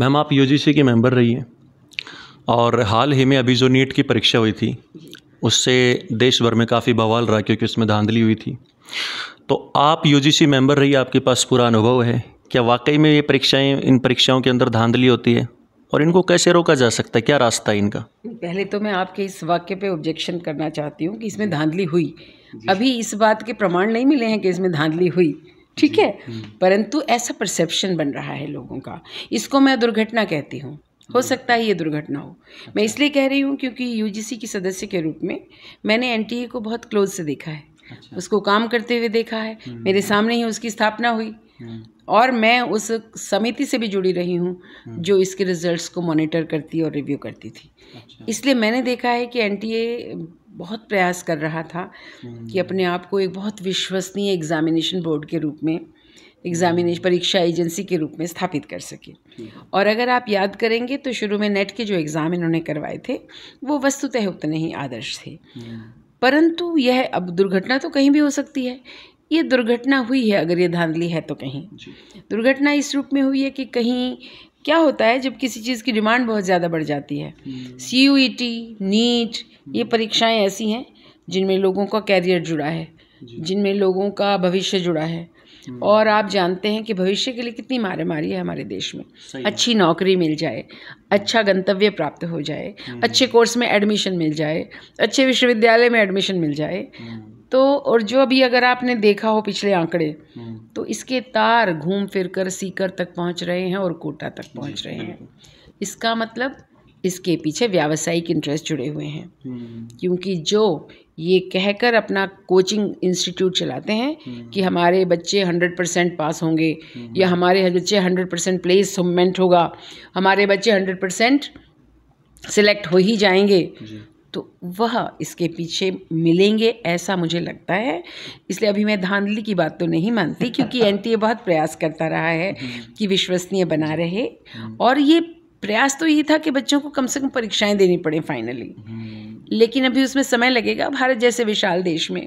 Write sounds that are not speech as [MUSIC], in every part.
Ma'am आप you जी सी की member रही हैं और हाल ही में अभी जो नीट की परीक्षा हुई थी उससे देश भर में काफ़ी बवाल रहा क्योंकि उसमें धांधली हुई थी तो आप यू जी सी मेंबर रही आपके पास पूरा अनुभव है क्या वाकई में ये परीक्षाएं इन परीक्षाओं के अंदर धांधली होती है और इनको कैसे रोका जा सकता है क्या रास्ता है इनका पहले तो मैं आपके इस वाक्य पे ऑब्जेक्शन करना चाहती हूँ कि इसमें धांधली हुई अभी इस बात के प्रमाण नहीं मिले हैं कि इसमें धांधली हुई ठीक है हम्म। परंतु ऐसा परसेप्शन बन रहा है लोगों का इसको मैं दुर्घटना कहती हूँ हो सकता है ये दुर्घटना हो मैं अच्छा। इसलिए कह रही हूँ क्योंकि यूजीसी की सदस्य के रूप में मैंने एनटीए को बहुत क्लोज से देखा है अच्छा। उसको काम करते हुए देखा है हम्म। मेरे सामने ही उसकी स्थापना हुई हम्म। और मैं उस समिति से भी जुड़ी रही हूँ जो इसके रिजल्ट्स को मॉनिटर करती और रिव्यू करती थी अच्छा। इसलिए मैंने देखा है कि एनटीए बहुत प्रयास कर रहा था कि हम्म। अपने आप को एक बहुत विश्वसनीय एग्ज़ामिनेशन बोर्ड के रूप में एग्जामिनेशन हम्म। परीक्षा एजेंसी के रूप में स्थापित कर सके और अगर आप याद करेंगे तो शुरू में नेट के जो एग्ज़ाम इन्होंने करवाए थे वो वस्तुतः उतने ही आदर्श थे हम्म। परंतु यह अब दुर्घटना तो कहीं भी हो सकती है ये दुर्घटना हुई है अगर ये धांधली है तो कहीं दुर्घटना इस रूप में हुई है कि कहीं क्या होता है जब किसी चीज़ की डिमांड बहुत ज़्यादा बढ़ जाती है C U E T NEET ये परीक्षाएं ऐसी हैं जिनमें लोगों का कैरियर जुड़ा है जिनमें लोगों का भविष्य जुड़ा है हम्म। और आप जानते हैं कि भविष्य के लिए कितनी मारे मारी है हमारे देश में अच्छी नौकरी मिल जाए अच्छा गंतव्य प्राप्त हो जाए हम्म। अच्छे कोर्स में एडमिशन मिल जाए अच्छे विश्वविद्यालय में एडमिशन मिल जाए हम्म। तो और जो अभी अगर आपने देखा हो पिछले आंकड़े हम्म। तो इसके तार घूम फिर कर सीकर तक पहुंच रहे हैं और कोटा तक पहुंच रहे हैं इसका मतलब इसके पीछे व्यावसायिक इंटरेस्ट जुड़े हुए हैं हम्म। क्योंकि जो ये कहकर अपना कोचिंग इंस्टीट्यूट चलाते हैं हम्म। कि हमारे बच्चे 100 परसेंट पास होंगे या हमारे बच्चे 100 परसेंट प्लेसमेंट होगा हमारे बच्चे 100 परसेंट सिलेक्ट हो ही जाएंगे तो वह इसके पीछे मिलेंगे ऐसा मुझे लगता है इसलिए अभी मैं धांधली की बात तो नहीं मानती क्योंकि [LAUGHS] एन बहुत प्रयास करता रहा है कि विश्वसनीय बना रहे और ये प्रयास तो यही था कि बच्चों को कम से कम परीक्षाएं देनी पड़े फाइनली हम्म। लेकिन अभी उसमें समय लगेगा भारत जैसे विशाल देश में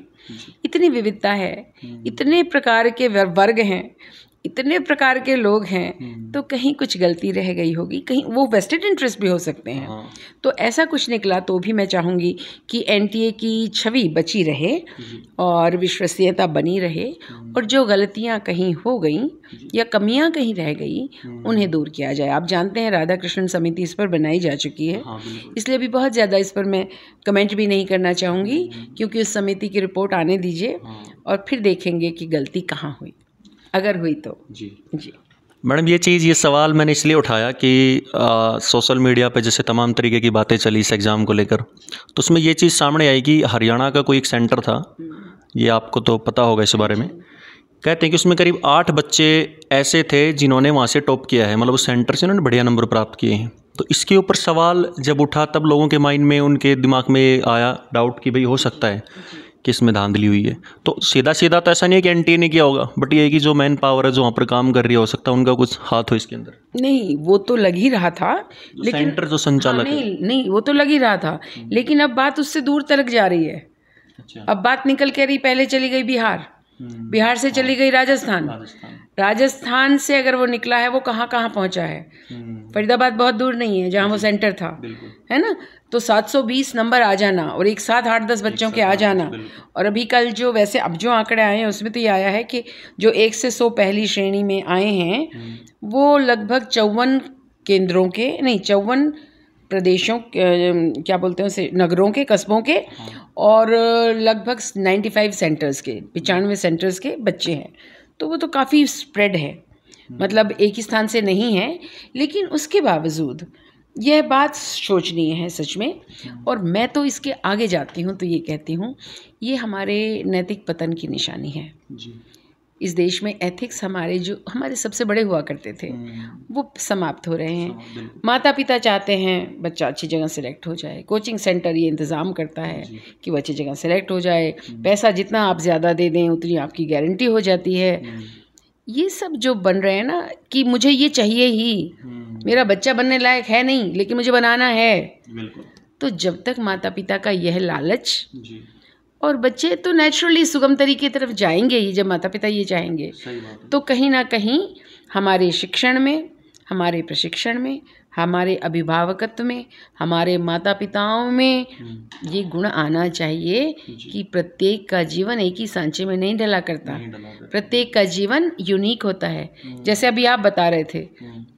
इतनी विविधता है हम्म। इतने प्रकार के वर्ग हैं इतने प्रकार के लोग हैं हम्म। तो कहीं कुछ गलती रह गई होगी कहीं वो वेस्टेड इंटरेस्ट भी हो सकते हैं हाँ। तो ऐसा कुछ निकला तो भी मैं चाहूँगी कि एन की छवि बची रहे और विश्वसनीयता बनी रहे हम्म। और जो गलतियाँ कहीं हो गई या कमियाँ कहीं रह गई हम्म। उन्हें दूर किया जाए आप जानते हैं राधा कृष्ण समिति इस पर बनाई जा चुकी है हाँ, इसलिए भी बहुत ज़्यादा इस पर मैं कमेंट भी नहीं करना चाहूँगी क्योंकि उस समिति की रिपोर्ट आने दीजिए हाँ। और फिर देखेंगे कि गलती कहाँ हुई अगर हुई तो जी जी मैडम ये चीज़ ये सवाल मैंने इसलिए उठाया कि आ, सोशल मीडिया पे जैसे तमाम तरीके की बातें चली इस एग्ज़ाम को लेकर तो उसमें ये चीज़ सामने आई कि हरियाणा का कोई एक सेंटर था हम्म। ये आपको तो पता होगा इस बारे में कहते हैं कि उसमें करीब आठ बच्चे ऐसे थे जिन्होंने वहाँ से टॉप किया है मतलब उस सेंटर से उन्होंने बढ़िया नंबर प्राप्त किए हैं तो इसके ऊपर सवाल जब उठा तब लोगों के माइंड में उनके दिमाग में आया डाउट कि भाई हो सकता है किस में धांधली हुई है तो सीधा सीधा तो ऐसा नहीं है कि ए ने किया होगा बट ये कि जो मैन पावर है जो वहाँ पर काम कर रही है हो सकता है उनका कुछ हाथ हो इसके अंदर नहीं वो तो लग ही रहा था लेकिन सेंटर जो हाँ, संचालक हाँ, नहीं नहीं वो तो लग ही रहा था हम्म। लेकिन अब बात उससे दूर तलक जा रही है अच्छा। अब बात निकल के रही पहले चली गई बिहार हम्म। बिहार से चली गई राजस्थान राजस्थान से अगर वो निकला है वो कहाँ कहाँ पहुँचा है हम्म। फरीदाबाद बहुत दूर नहीं है जहाँ वो सेंटर था है ना तो 720 नंबर आ जाना और एक साथ आठ दस बच्चों के आ जाना और अभी कल जो वैसे अब जो आंकड़े आए हैं उसमें तो ये आया है कि जो एक से सौ पहली श्रेणी में आए हैं हम्म। वो लगभग चौवन केंद्रों के नहीं चौवन प्रदेशों क्या बोलते हैं उसे नगरों के कस्बों के हाँ। और लगभग 95 सेंटर्स के पचानवे सेंटर्स के बच्चे हैं तो वो तो काफ़ी स्प्रेड है हम्म। मतलब एक ही स्थान से नहीं है लेकिन उसके बावजूद यह बात सोचनीय है सच में हम्म। और मैं तो इसके आगे जाती हूँ तो ये कहती हूँ ये हमारे नैतिक पतन की निशानी है जी इस देश में एथिक्स हमारे जो हमारे सबसे बड़े हुआ करते थे हम्म। वो समाप्त हो रहे हैं माता पिता चाहते हैं बच्चा अच्छी जगह सेलेक्ट हो जाए कोचिंग सेंटर ये इंतज़ाम करता है कि वो अच्छी जगह सेलेक्ट हो जाए हम्म। पैसा जितना आप ज़्यादा दे दें उतनी आपकी गारंटी हो जाती है हम्म। ये सब जो बन रहे हैं ना कि मुझे ये चाहिए ही मेरा बच्चा बनने लायक है नहीं लेकिन मुझे बनाना है तो जब तक माता पिता का यह लालच और बच्चे तो नेचुरली सुगम तरीके तरफ जाएंगे ही जब माता पिता ये चाहेंगे तो कहीं ना कहीं हमारे शिक्षण में हमारे प्रशिक्षण में हमारे अभिभावकत्व में हमारे माता पिताओं में हम्म। ये गुण आना चाहिए कि प्रत्येक का जीवन एक ही सांचे में नहीं डला करता प्रत्येक का जीवन यूनिक होता है हम्म। जैसे अभी आप बता रहे थे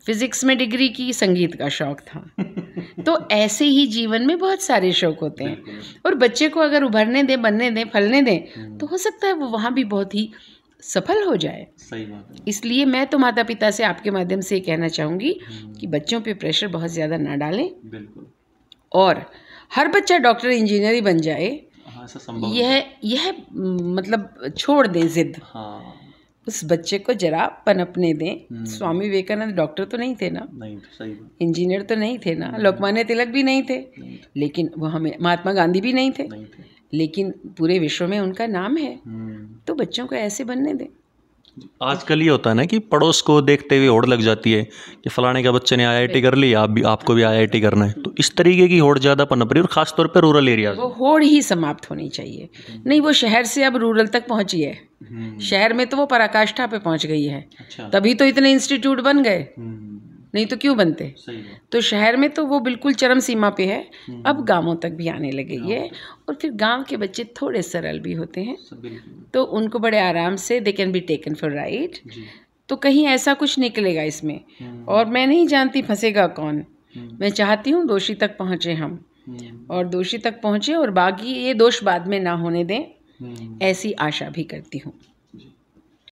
फिजिक्स हम्म। में डिग्री की संगीत का शौक था [LAUGHS] तो ऐसे ही जीवन में बहुत सारे शौक होते हैं और बच्चे को अगर उभरने दें बनने दें फलने दें तो हो सकता है वो वहाँ भी बहुत ही सफल हो जाए सही बात है इसलिए मैं तो माता पिता से आपके माध्यम से कहना चाहूँगी हम्म। कि बच्चों पे प्रेशर बहुत ज़्यादा ना डालें बिल्कुल और हर बच्चा डॉक्टर इंजीनियर ही बन जाए हाँ, यह यह हम्म, मतलब छोड़ दें जिद हाँ। उस बच्चे को जरा पनपने दें हम्म। स्वामी विवेकानंद डॉक्टर तो नहीं थे ना नहीं सही इंजीनियर तो नहीं थे ना लोकमान्य तिलक भी नहीं थे नहीं। लेकिन वो हमें महात्मा गांधी भी नहीं थे, नहीं थे। लेकिन पूरे विश्व में उनका नाम है हम्म। तो बच्चों को ऐसे बनने दें आजकल ये होता है ना कि पड़ोस को देखते हुए होड़ लग जाती है कि फलाने का बच्चे ने आईआईटी कर ली आप भी आपको भी आईआईटी करना है तो इस तरीके की होड़ ज़्यादा पनप रही है और ख़ासतौर पर रूरल एरिया वो होड़ ही समाप्त होनी चाहिए हम्म। नहीं वो शहर से अब रूरल तक पहुंची है हम्म। शहर में तो वो पराकाष्ठा पे पहुंच गई है अच्छा। तभी तो इतने इंस्टीट्यूट बन गए नहीं तो क्यों बनते तो शहर में तो वो बिल्कुल चरम सीमा पे है हम्म। अब गांवों तक भी आने लगे ये और फिर गांव के बच्चे थोड़े सरल भी होते हैं तो उनको बड़े आराम से they can be taken for ride तो कहीं ऐसा कुछ निकलेगा इसमें हम्म। और मैं नहीं जानती फंसेगा कौन हम्म। मैं चाहती हूँ दोषी तक पहुँचे हम और दोषी तक पहुँचे और बाकी ये दोष बाद में ना होने दें ऐसी आशा भी करती हूँ